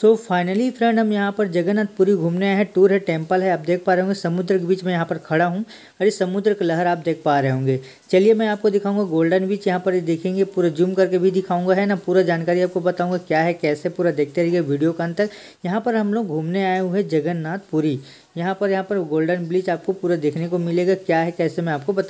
so finally friend हम यहाँ पर जगन्नाथपुरी घूमने आए हैं टूर है टेम्पल है आप देख पा रहे होंगे समुद्र के बीच में यहाँ पर खड़ा हूँ अरे समुद्र की लहर आप देख पा रहे होंगे चलिए मैं आपको दिखाऊंगा गोल्डन बीच यहाँ पर देखेंगे पूरा जूम करके भी दिखाऊंगा है ना पूरा जानकारी आपको बताऊंगा क्या है कैसे पूरा देखते रहिए वीडियो का अंतर यहाँ पर हम लोग घूमने आए हुए हैं जगन्नाथपुरी यहाँ पर यहाँ पर गोल्डन बीच आपको पूरा देखने को मिलेगा क्या है कैसे मैं आपको बता